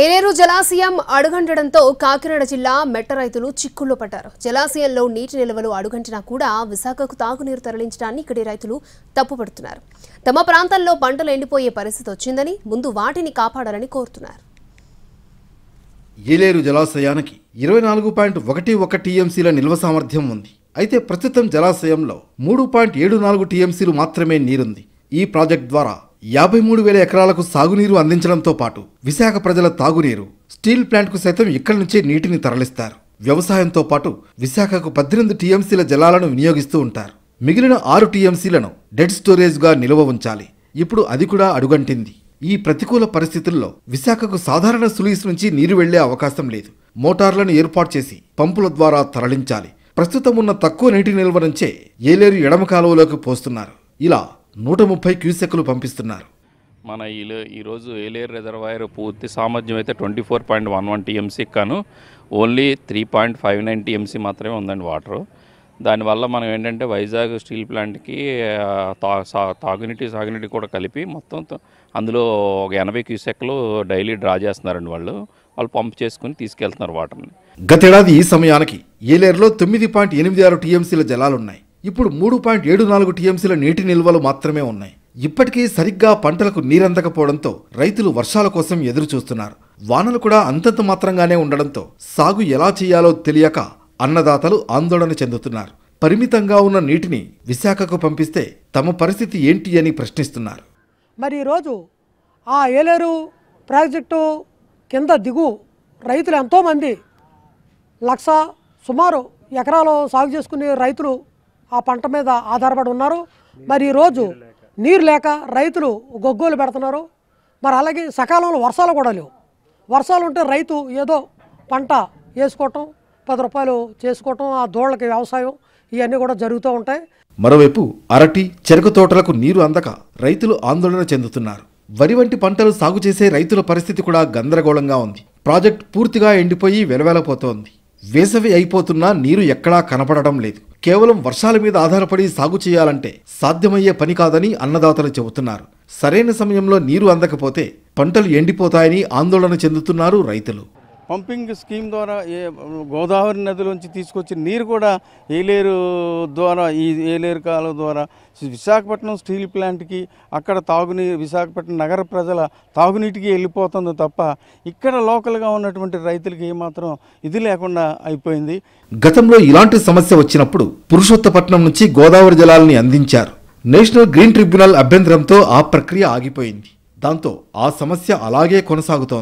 ఏలేరు జలాశయం అడుగంటడంతో కాకినాడ జిల్లా మెట్ట రైతులు చిక్కుల్లో పడ్డారు జలాశయంలో నీటి నిల్వలు అడుగంటినా కూడా విశాఖకు తాగునీరు తరలించడాన్ని ఇక్కడి రైతులు తప్పుపడుతున్నారు తమ ప్రాంతంలో పంటలు ఎండిపోయే పరిస్థితి వచ్చిందని ముందు వాటిని కాపాడాలని కోరుతున్నారు ఏలేరు జలాశయానికి ఇరవై నాలుగు పాయింట్ ఒకటి ఒక టీఎంసీల నిల్వ సామర్థ్యం ఉంది అయితే ప్రస్తుతం జలాశయంలో మూడు పాయింట్ ఏడు నాలుగు టీఎంసీలు మాత్రమే నీరుంది ఈ ప్రాజెక్ట్ ద్వారా యాభై మూడు వేల ఎకరాలకు సాగునీరు అందించడంతో పాటు విశాఖ ప్రజల తాగునీరు స్టీల్ ప్లాంట్కు సైతం ఇక్కడి నుంచే నీటిని తరలిస్తారు వ్యవసాయంతో పాటు విశాఖకు పద్దెనిమిది టీఎంసీల జలాలను వినియోగిస్తూ ఉంటారు మిగిలిన ఆరు టీఎంసీలను డెడ్ స్టోరేజ్గా నిల్వ ఉంచాలి ఇప్పుడు అది కూడా అడుగంటింది ఈ ప్రతికూల పరిస్థితుల్లో విశాఖకు సాధారణ సులీస్ నుంచి నీరు వెళ్లే అవకాశం లేదు మోటార్లను ఏర్పాటు చేసి పంపుల ద్వారా తరలించాలి ప్రస్తుతం ఉన్న తక్కువ నీటి నిల్వ నుంచే ఏలేరు ఎడమ కాలువలోకి పోస్తున్నారు ఇలా నూట ముప్పై క్యూసెక్లు పంపిస్తున్నారు మన ఈరోజు ఏలేరు రిజర్వాయర్ పూర్తి సామర్థ్యం అయితే twenty four point one one TMC కాను only three point five nine TMC మాత్రమే ఉందండి వాటరు దానివల్ల మనం ఏంటంటే వైజాగ్ స్టీల్ ప్లాంట్కి తాగునీటి సాగునీటి కూడా కలిపి మొత్తం అందులో ఒక ఎనభై క్యూసెక్లు డైలీ డ్రా చేస్తున్నారండి వాళ్ళు వాళ్ళు పంప్ చేసుకుని తీసుకెళ్తున్నారు వాటర్ని గతేడాది ఈ సమయానికి ఏలేరులో తొమ్మిది పాయింట్ ఎనిమిది ఆరు టీఎంసీల జలాలున్నాయి ఇప్పుడు మూడు పాయింట్ ఏడు నాలుగు టీఎంసీల నీటి నిల్వలు మాత్రమే ఉన్నాయి ఇప్పటికీ సరిగ్గా పంటలకు నీరందకపోవడంతో రైతులు వర్షాల కోసం ఎదురు చూస్తున్నారు వానలు కూడా అంతంత మాత్రంగానే ఉండడంతో సాగు ఎలా చేయాలో తెలియక అన్నదాతలు ఆందోళన చెందుతున్నారు పరిమితంగా ఉన్న నీటిని విశాఖకు పంపిస్తే తమ పరిస్థితి ఏంటి అని ప్రశ్నిస్తున్నారు మరి ఈరోజు ఆ ఏలేరు ప్రాజెక్టు కింద దిగు రైతులు ఎంతోమంది లక్ష సుమారు ఎకరాలు సాగు చేసుకునే రైతులు ఆ పంట మీద ఆధారపడి ఉన్నారు మరి ఈరోజు నీరు లేక రైతులు గొగ్గోలు పెడుతున్నారు మరి అలాగే సకాలంలో వర్షాలు కూడా లేవు వర్షాలు ఉంటే రైతు ఏదో పంట వేసుకోవటం పది రూపాయలు చేసుకోవటం ఆ దోళ్ళకి వ్యవసాయం ఇవన్నీ కూడా జరుగుతూ ఉంటాయి మరోవైపు అరటి చెరుకు తోటలకు నీరు అందక రైతులు ఆందోళన చెందుతున్నారు వరి వంటి పంటలు సాగు చేసే రైతుల పరిస్థితి కూడా గందరగోళంగా ఉంది ప్రాజెక్ట్ పూర్తిగా ఎండిపోయి వెలవెలపోతోంది వేసవి అయిపోతున్నా నీరు ఎక్కడా కనపడడం లేదు కేవలం వర్షాల మీద ఆధారపడి సాగు చేయాలంటే సాధ్యమయ్యే పని కాదని అన్నదాతలు చెబుతున్నారు సరైన సమయంలో నీరు అందకపోతే పంటలు ఎండిపోతాయని ఆందోళన చెందుతున్నారు రైతులు పంపింగ్ స్కీమ్ ద్వారా ఏ గోదావరి నదిలోంచి తీసుకొచ్చి నీరు కూడా ఏలేరు ద్వారా ఈ ఏలేరు కాలువ ద్వారా విశాఖపట్నం స్టీల్ ప్లాంట్కి అక్కడ తాగునీరు విశాఖపట్నం నగర ప్రజల తాగునీటికి వెళ్ళిపోతుంది తప్ప ఇక్కడ లోకల్గా ఉన్నటువంటి రైతులకి ఏమాత్రం ఇది లేకుండా అయిపోయింది గతంలో ఇలాంటి సమస్య వచ్చినప్పుడు పురుషోత్తపట్నం నుంచి గోదావరి జలాలని అందించారు నేషనల్ గ్రీన్ ట్రిబ్యునల్ అభ్యంతరంతో ఆ ప్రక్రియ ఆగిపోయింది దాంతో ఆ సమస్య అలాగే కొనసాగుతోంది